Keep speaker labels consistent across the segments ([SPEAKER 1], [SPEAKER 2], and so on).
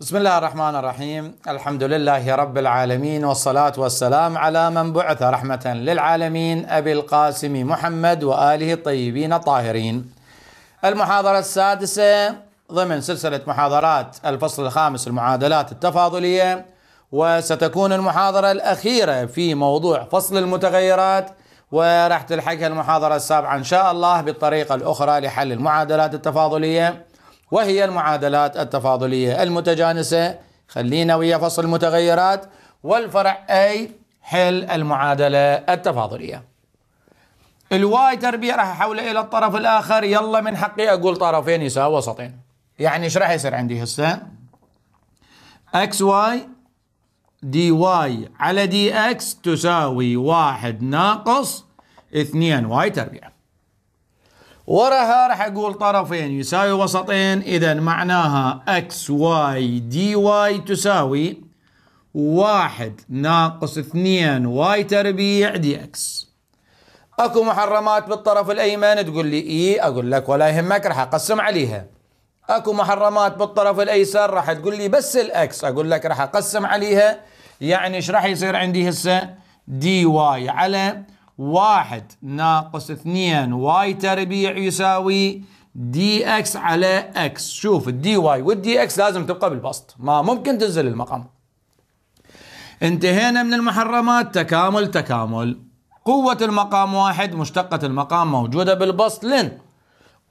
[SPEAKER 1] بسم الله الرحمن الرحيم الحمد لله رب العالمين والصلاة والسلام على من بعث رحمة للعالمين أبي القاسم محمد وآله الطيبين الطاهرين المحاضرة السادسة ضمن سلسلة محاضرات الفصل الخامس المعادلات التفاضلية وستكون المحاضرة الأخيرة في موضوع فصل المتغيرات وراح تلحقها المحاضرة السابعة إن شاء الله بالطريقة الأخرى لحل المعادلات التفاضلية وهي المعادلات التفاضلية المتجانسة خلينا ويا فصل المتغيرات والفرع أي حل المعادلة التفاضلية الواي تربيع راح أحوله إلى الطرف الآخر يلا من حقي أقول طرفين يساوي وسطين يعني ايش راح يصير عندي هسه اكس واي دي واي على دي اكس تساوي واحد ناقص اثنين واي تربيع وراها راح اقول طرفين يساوي وسطين اذا معناها اكس واي دي واي تساوي واحد ناقص اثنين واي تربيع دي اكس اكو محرمات بالطرف الايمن تقول لي اي اقول لك ولا يهمك راح اقسم عليها اكو محرمات بالطرف الايسر راح تقول لي بس الاكس اقول لك راح اقسم عليها يعني ايش راح يصير عندي هسه دي واي على واحد ناقص اثنين واي تربيع يساوي دي اكس على اكس شوف الدي واي والدي اكس لازم تبقى بالبسط ما ممكن تنزل المقام انتهينا من المحرمات تكامل تكامل قوة المقام واحد مشتقة المقام موجودة بالبسط لن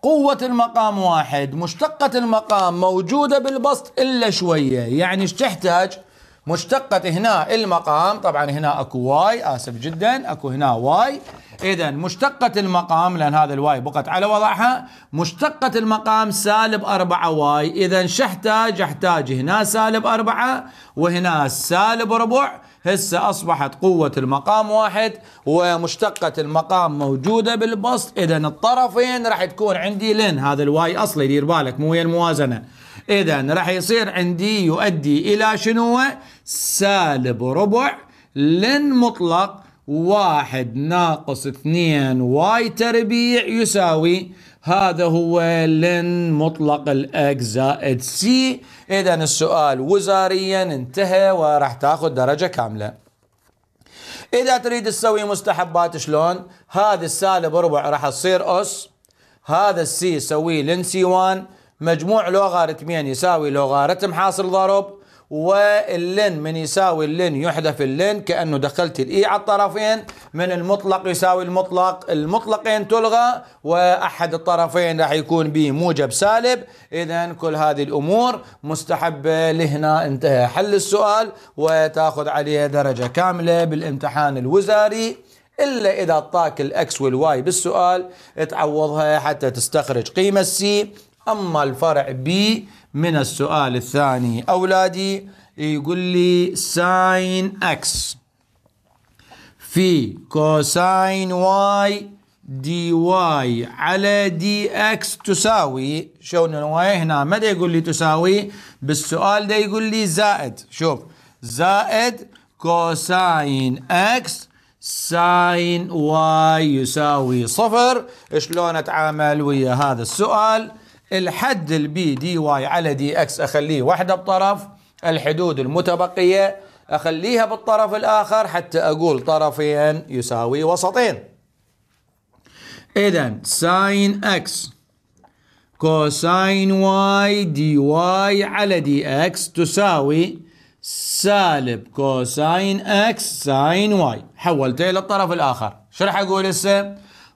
[SPEAKER 1] قوة المقام واحد مشتقة المقام موجودة بالبسط إلا شوية يعني ايش تحتاج مشتقة هنا المقام طبعا هنا اكو واي اسف جدا اكو هنا واي اذا مشتقة المقام لان هذا الواي بقت على وضعها مشتقة المقام سالب 4 واي اذا شحتاج احتاج هنا سالب 4 وهنا سالب ربع هسه اصبحت قوة المقام واحد ومشتقة المقام موجودة بالبسط اذا الطرفين راح تكون عندي لين هذا الواي اصلي دير بالك مو هي الموازنة إذا راح يصير عندي يؤدي إلى شنو سالب ربع لن مطلق واحد ناقص اثنين واي تربيع يساوي هذا هو لن مطلق الاكس زائد سي اذا السؤال وزاريا انتهى وراح تاخذ درجه كامله اذا تريد تسوي مستحبات شلون هذا السالب ربع راح تصير اس هذا السي سويه لن سي 1 مجموع لوغاريتمين يساوي لوغارتم حاصل ضرب واللن من يساوي اللن يحذف اللن كأنه دخلت الإي على الطرفين من المطلق يساوي المطلق المطلقين تلغى وأحد الطرفين راح يكون بموجب سالب إذا كل هذه الأمور مستحبة لهنا انتهى حل السؤال وتأخذ عليه درجة كاملة بالامتحان الوزاري الا اذا اعطاك الاكس والواي بالسؤال تعوضها حتى تستخرج قيمه السي أما الفرع بي من السؤال الثاني أولادي يقول لي ساين اكس في كوساين واي دي واي على دي اكس تساوي شو نواي هنا ماذا يقول لي تساوي بالسؤال ده يقول لي زائد شوف زائد كوساين اكس ساين واي يساوي صفر شلون اتعامل ويا هذا السؤال الحد البي دي واي على دي اكس اخليه واحدة بطرف الحدود المتبقية اخليها بالطرف الاخر حتى اقول طرفين يساوي وسطين اذا ساين اكس كوساين واي دي واي على دي اكس تساوي سالب كوساين اكس ساين واي حولته الى الطرف الاخر شو راح اقول هسه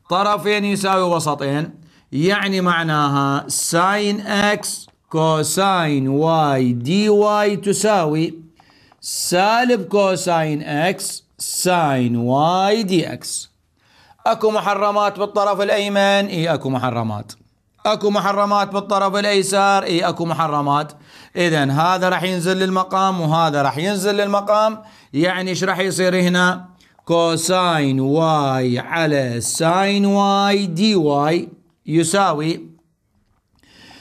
[SPEAKER 1] طرفين يساوي وسطين يعني معناها ساين اكس كوساين واي دي واي تساوي سالب كوساين اكس ساين واي دي اكس اكو محرمات بالطرف الايمن اي اكو محرمات اكو محرمات بالطرف الايسر اي اكو محرمات اذا هذا راح ينزل للمقام وهذا راح ينزل للمقام يعني ايش راح يصير هنا كوساين واي على ساين واي دي واي يساوي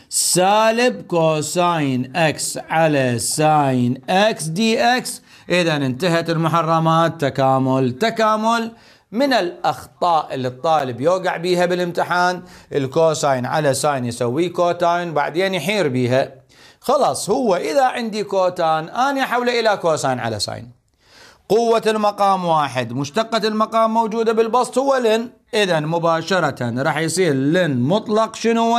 [SPEAKER 1] سالب كوساين اكس على ساين اكس دي اكس اذا انتهت المحرمات تكامل تكامل من الاخطاء اللي الطالب يوقع بيها بالامتحان الكوساين على ساين يسوي كوتاين بعدين يحير بيها خلاص هو اذا عندي كوتان انا احوله الى كوساين على ساين قوة المقام واحد مشتقة المقام موجودة بالبسط هو لن اذا مباشرة راح يصير لن مطلق شنو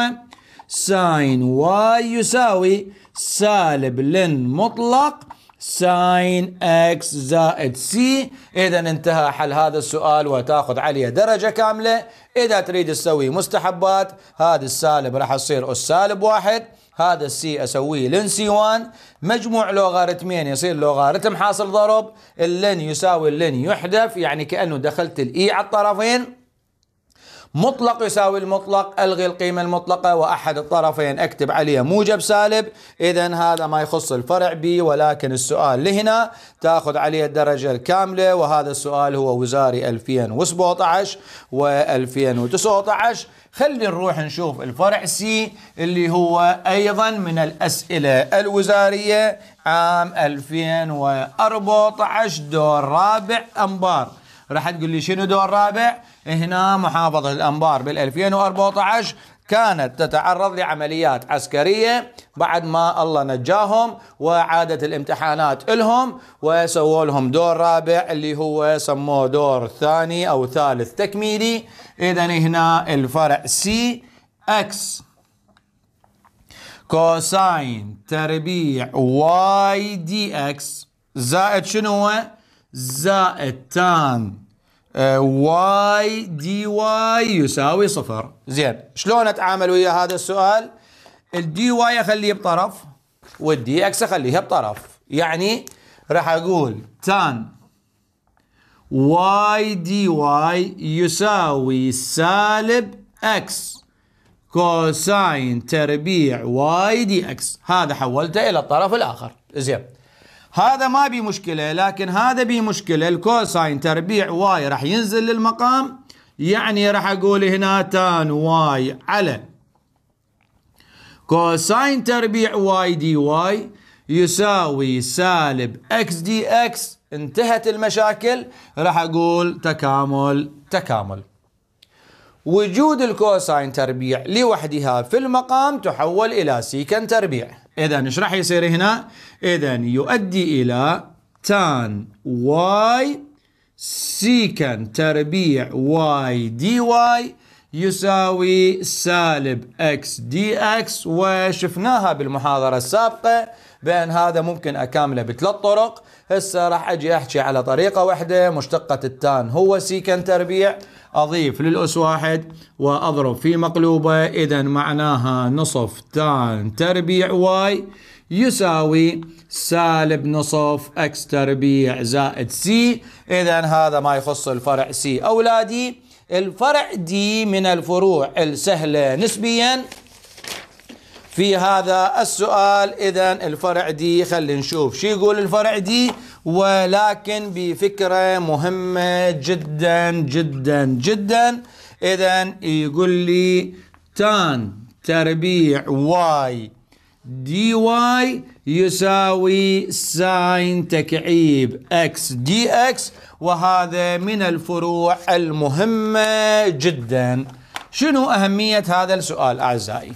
[SPEAKER 1] ساين واي يساوي سالب لن مطلق ساين اكس زائد سي اذا انتهى حل هذا السؤال وتاخذ عليه درجه كامله اذا تريد تسوي مستحبات هذا السالب راح يصير اس سالب واحد هذا السي اسويه لن سي 1 مجموع لوغاريتمين يصير لوغاريتم حاصل ضرب اللن يساوي اللن يحذف يعني كانه دخلت الاي e على الطرفين مطلق يساوي المطلق ألغي القيمة المطلقة وأحد الطرفين أكتب عليه موجب سالب إذا هذا ما يخص الفرع بي ولكن السؤال لهنا تأخذ عليه الدرجة الكاملة وهذا السؤال هو وزاري 2017 و2019 خلي نروح نشوف الفرع سي اللي هو أيضا من الأسئلة الوزارية عام 2014 دور رابع أنبار راح تقول لي شنو دور رابع هنا محافظة الأنبار بال 2014 كانت تتعرض لعمليات عسكرية بعد ما الله نجاهم وعادت الامتحانات لهم وسووا لهم دور رابع اللي هو سموه دور ثاني أو ثالث تكميلي إذا هنا الفرع سي أكس كوساين تربيع واي دي أكس زائد شنو هو؟ زائد تان آه، واي دي واي يساوي صفر زين شلون اتعامل ويا هذا السؤال الدي واي اخليه بطرف والدي اكس اخليها بطرف يعني راح اقول تان واي دي واي يساوي سالب اكس كوساين تربيع واي دي اكس هذا حولته الى الطرف الاخر زين هذا ما بي مشكلة لكن هذا بي مشكلة الكوساين تربيع واي راح ينزل للمقام يعني راح أقول هنا تان واي على كوساين تربيع واي دي واي يساوي سالب اكس دي اكس انتهت المشاكل راح أقول تكامل تكامل وجود الكوساين تربيع لوحدها في المقام تحول إلى سيكن تربيع إذا إيش راح يصير هنا؟ إذا يؤدي إلى تان واي سيكن تربيع واي دي واي يساوي سالب اكس دي اكس وشفناها بالمحاضرة السابقة بان هذا ممكن اكامله بثلاث طرق هسه راح اجي احكي على طريقه واحده مشتقه التان هو سيكن تربيع اضيف للاس واحد واضرب في مقلوبه اذا معناها نصف تان تربيع واي يساوي سالب نصف اكس تربيع زائد سي اذا هذا ما يخص الفرع سي اولادي الفرع دي من الفروع السهله نسبيا في هذا السؤال إذا الفرع دي خلينا نشوف شو يقول الفرع دي ولكن بفكرة مهمة جدا جدا جدا إذا يقول لي تان تربيع واي دي واي يساوي ساين تكعيب اكس دي اكس وهذا من الفروع المهمة جدا شنو أهمية هذا السؤال أعزائي؟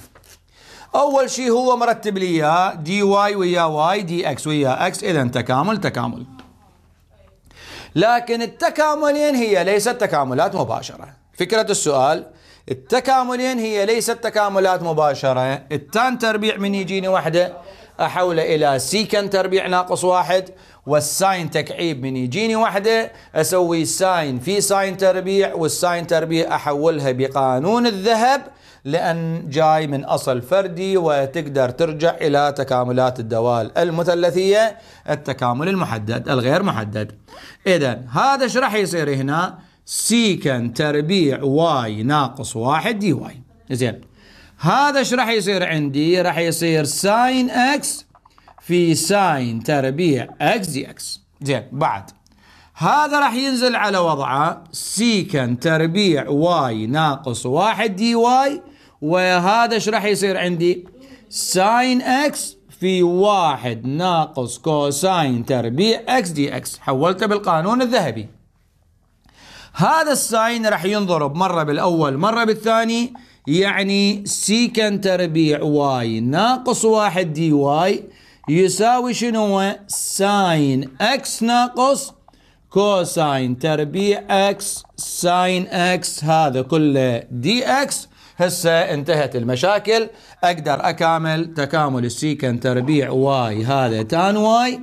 [SPEAKER 1] أول شيء هو مرتب لي إياه دي واي ويا واي دي إكس ويا إكس إذا تكامل تكامل لكن التكاملين هي ليست تكاملات مباشرة فكرة السؤال التكاملين هي ليست تكاملات مباشرة التان تربيع من يجيني وحدة أحوله إلى سيكن تربيع ناقص واحد والساين تكعيب من يجيني وحدة أسوي ساين في ساين تربيع والساين تربيع أحولها بقانون الذهب لأن جاي من أصل فردي وتقدر ترجع إلى تكاملات الدوال المثلثية التكامل المحدد الغير محدد إذا هذا ايش راح يصير هنا سيكن تربيع واي ناقص واحد دي واي زين هذا ايش راح يصير عندي راح يصير ساين اكس في ساين تربيع اكس دي اكس زين بعد هذا راح ينزل على وضعه سيكن تربيع واي ناقص واحد دي واي وهذا ايش راح يصير عندي ساين اكس في واحد ناقص كوساين تربيع اكس دي اكس حولته بالقانون الذهبي هذا الساين راح ينضرب مرة بالأول مرة بالثاني يعني سيكن تربيع واي ناقص واحد دي واي يساوي شنو ساين اكس ناقص كوساين تربيع اكس ساين اكس هذا كله دي اكس هسه انتهت المشاكل اقدر اكامل تكامل السيكن تربيع واي هذا تان واي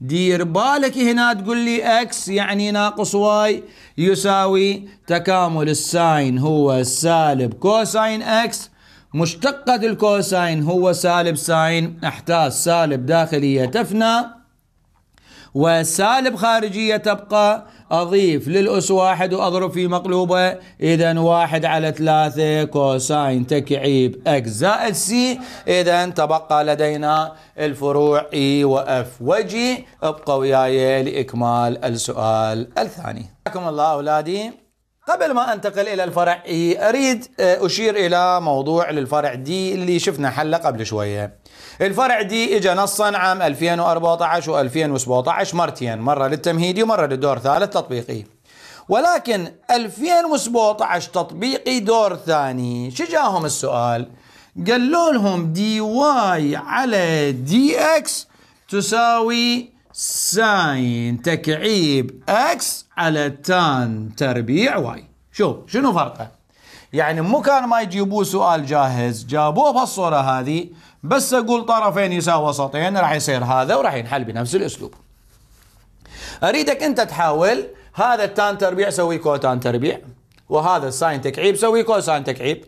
[SPEAKER 1] دير بالك هنا تقول لي اكس يعني ناقص واي يساوي تكامل الساين هو سالب كوساين اكس مشتقة الكوساين هو سالب ساين احتاج سالب داخلية تفنى والسالب خارجية تبقى أضيف للأس واحد وأضرب في مقلوبة إذا واحد على ثلاثة كوساين تكعيب إكس زائد سي إذا تبقى لدينا الفروع إي e وإف وجي ابقوا وياي لإكمال السؤال الثاني. حياكم الله أولادي قبل ما انتقل الى الفرع اي اريد آه، اشير الى موضوع للفرع دي اللي شفنا حله قبل شويه. الفرع دي اجى نصا عام 2014 و2017 مرتين، مره للتمهيدي ومره للدور ثالث تطبيقي. ولكن 2017 تطبيقي دور ثاني، شجاهم السؤال؟ قالوا لهم دي واي على دي اكس تساوي ساين تكعيب اكس على تان تربيع واي شوف شنو فرقه يعني مو كان ما يجيبوه سؤال جاهز جابوه بهالصوره هذه بس اقول طرفين يساوي وسطين راح يصير هذا وراح ينحل بنفس الاسلوب اريدك انت تحاول هذا التان تربيع سوي كوتان تربيع وهذا الساين تكعيب سوي كوساين تكعيب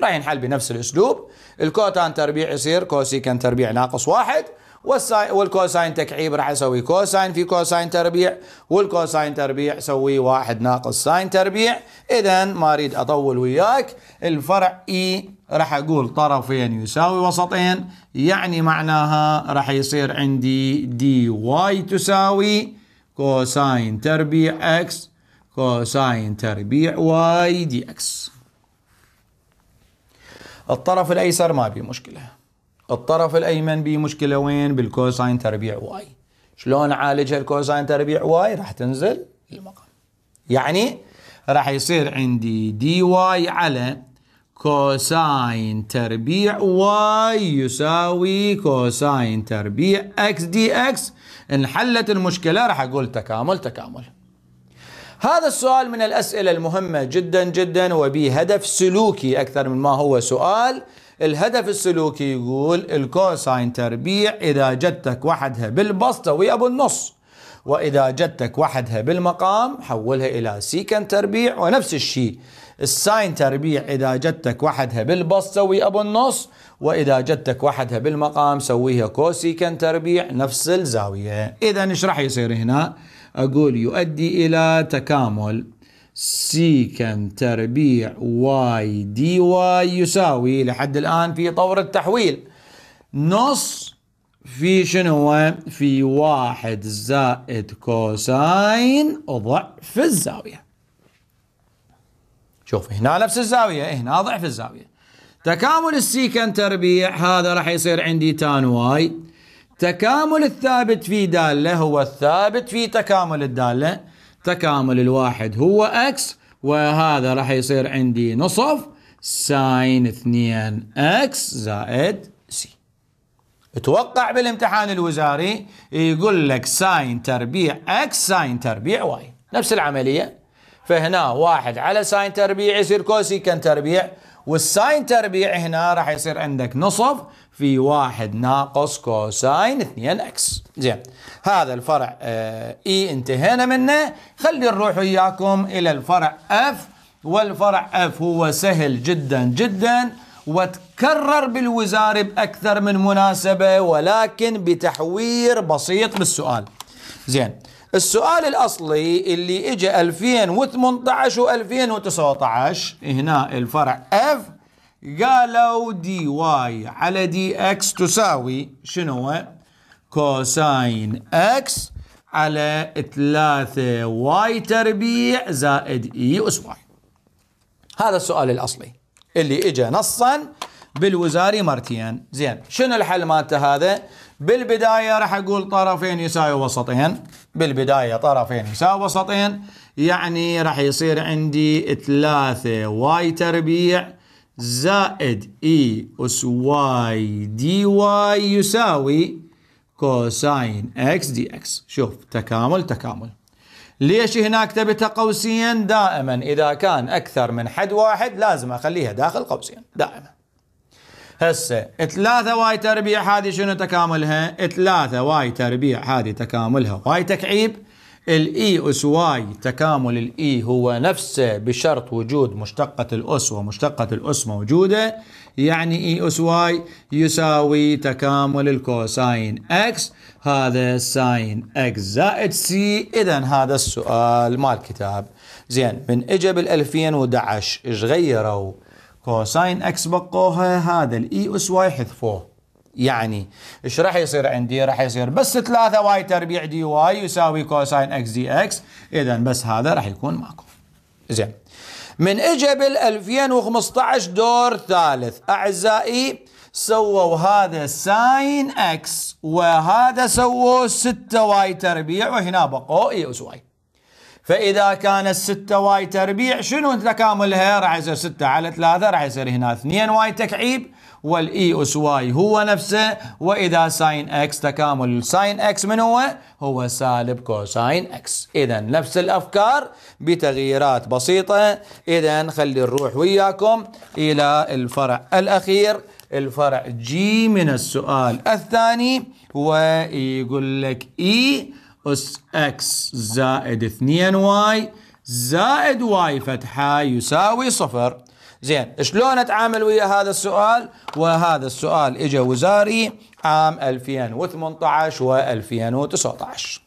[SPEAKER 1] راح ينحل بنفس الاسلوب الكوتان تربيع يصير كوسيكن تربيع ناقص واحد والساين والكوساين تكعيب راح اسوي كوساين في كوساين تربيع والكوساين تربيع سوي واحد ناقص ساين تربيع اذا ما اريد اطول وياك الفرع اي e راح اقول طرفين يساوي وسطين يعني معناها راح يصير عندي دي واي تساوي كوساين تربيع اكس كوساين تربيع واي دي اكس الطرف الايسر ما بي مشكله الطرف الايمن به مشكله وين بالكوساين تربيع واي شلون اعالج الكوساين تربيع واي راح تنزل المقام يعني راح يصير عندي دي واي على كوساين تربيع واي يساوي كوساين تربيع اكس دي اكس انحلت المشكله راح اقول تكامل تكامل هذا السؤال من الأسئلة المهمة جدا جدا وبهدف سلوكي أكثر من ما هو سؤال الهدف السلوكي يقول الكوساين تربيع إذا جدتك وحدها بالبسطة ويا بالنص وإذا جدتك وحدها بالمقام حولها إلى سيكن تربيع ونفس الشيء الساين تربيع إذا جدتك وحدها بالبسط سوي أبو النص وإذا جدتك وحدها بالمقام سويها كوسيكن تربيع نفس الزاوية إذا إيش راح يصير هنا؟ أقول يؤدي إلى تكامل سيكم تربيع واي دي واي يساوي لحد الآن في طور التحويل نص في شنو في واحد زائد كوساين ضعف الزاوية شوف هنا نفس الزاوية هنا ضعف الزاوية تكامل السيكن تربيع هذا راح يصير عندي تان واي تكامل الثابت في دالة هو الثابت في تكامل الدالة تكامل الواحد هو اكس وهذا راح يصير عندي نصف ساين 2 اكس زائد سي اتوقع بالامتحان الوزاري يقول لك ساين تربيع اكس ساين تربيع واي نفس العمليه فهنا واحد على ساين تربيع يصير كوسيكن تربيع والساين تربيع هنا راح يصير عندك نصف في واحد ناقص كوساين 2 اكس زين هذا الفرع اه اي e انتهينا منه خلي نروح وياكم الى الفرع اف والفرع اف هو سهل جدا جدا وتكرر بالوزارة بأكثر من مناسبة ولكن بتحوير بسيط بالسؤال زين السؤال الاصلي اللي اجى 2018 و2019 هنا الفرع اف قالوا دي واي على دي اكس تساوي شنو كوساين اكس على 3 واي تربيع زائد اي e اس واي هذا السؤال الاصلي اللي اجى نصا بالوزاري مرتين زين شنو الحل مالته هذا بالبداية راح أقول طرفين يساوي وسطين بالبداية طرفين يساوي وسطين يعني راح يصير عندي 3 واي تربيع زائد اي e اس واي دي واي يساوي كوساين اكس دي اكس شوف تكامل تكامل ليش هنا كتبتها قوسين دائما اذا كان اكثر من حد واحد لازم اخليها داخل قوسين دائما هسه ثلاثة واي تربيع هذه شنو تكاملها ثلاثة واي تربيع هذه تكاملها واي تكعيب الاي اس واي تكامل الاي هو نفسه بشرط وجود مشتقة الاس ومشتقة الاس موجودة يعني اي اس واي يساوي تكامل الكوساين اكس هذا ساين اكس زائد سي اذا هذا السؤال مال كتاب زين من اجى بال 2011 ايش غيروا كوساين اكس بقوها هذا الاي اس واي حذفوه يعني ايش راح يصير عندي راح يصير بس 3 واي تربيع دي واي يساوي كوساين اكس دي اكس اذا بس هذا راح يكون ماكو زين من اجى بال 2015 دور ثالث اعزائي سووا هذا ساين اكس وهذا سووا 6 واي تربيع وهنا بقوا اي اس واي فإذا كانت 6 واي تربيع شنو تكاملها؟ راح يصير 6 على 3 راح يصير هنا 2 واي تكعيب والإي أس واي هو نفسه وإذا ساين إكس تكامل ساين إكس من هو؟ هو سالب كوساين إكس إذا نفس الأفكار بتغييرات بسيطة إذا خلي نروح وياكم إلى الفرع الأخير الفرع جي من السؤال الثاني ويقول لك إي e أس إكس زائد 2Y زائد واي زايد واي فتحه يساوي صفر زين شلون اتعامل ويا هذا السؤال وهذا السؤال اجى وزاري عام 2018 و2019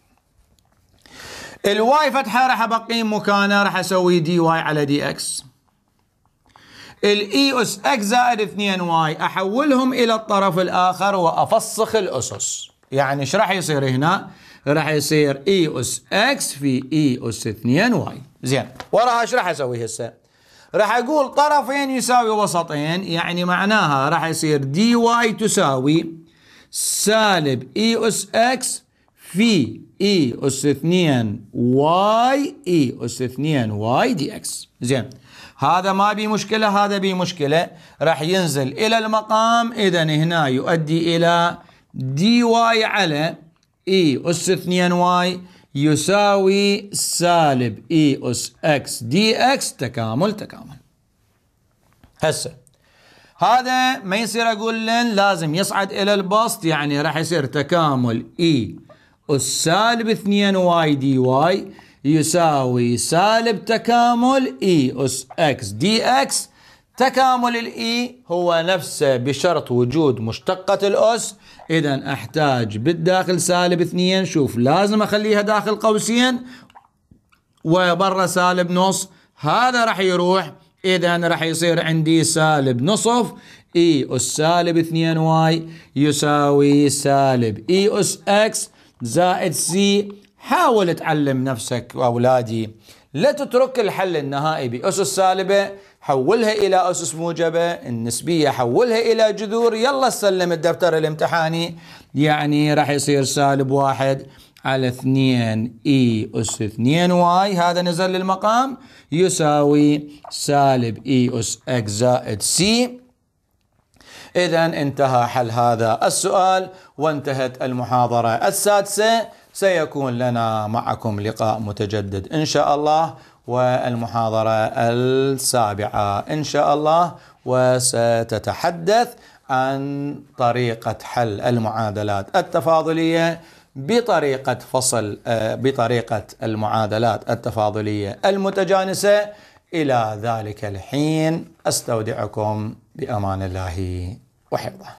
[SPEAKER 1] الواي فتحه راح ابقي مكانه راح اسوي دي واي على دي اكس الاي e اس اكس زائد 2 واي احولهم الى الطرف الاخر وافسخ الاسس يعني ايش راح يصير هنا راح يصير اي e اس اكس في اي e اس 2 واي زين وراها ايش راح اسوي هسه؟ راح اقول طرفين يساوي وسطين يعني معناها راح يصير دي واي تساوي سالب اي e اس اكس في اي اس 2 واي اي اس 2 واي دي اكس زين هذا ما بي مشكله هذا بي مشكله راح ينزل الى المقام اذا هنا يؤدي الى دي واي على اي اس 2 واي يساوي سالب اي اس اكس دي اكس تكامل تكامل هسه هذا ما يصير اقول لن لازم يصعد الى البسط يعني راح يصير تكامل اي اس سالب 2 واي دي واي يساوي سالب تكامل اي اس اكس دي اكس تكامل الاي هو نفسه بشرط وجود مشتقة الاس اذا احتاج بالداخل سالب اثنين شوف لازم اخليها داخل قوسين وبرا سالب نص هذا راح يروح اذا راح يصير عندي سالب نصف اي e اس سالب 2 واي يساوي سالب اي e اس اكس زائد سي حاول تعلم نفسك واولادي لا تترك الحل النهائي باسس سالبه حولها إلى أسس موجبة النسبية حولها إلى جذور يلا سلم الدفتر الامتحاني يعني راح يصير سالب واحد على 2 اي اس 2 واي هذا نزل للمقام يساوي سالب اي اس اكس زائد سي اذا انتهى حل هذا السؤال وانتهت المحاضره السادسه سيكون لنا معكم لقاء متجدد ان شاء الله والمحاضرة السابعة إن شاء الله وستتحدث عن طريقة حل المعادلات التفاضلية بطريقة فصل آه، بطريقة المعادلات التفاضلية المتجانسة إلى ذلك الحين أستودعكم بأمان الله وحفظه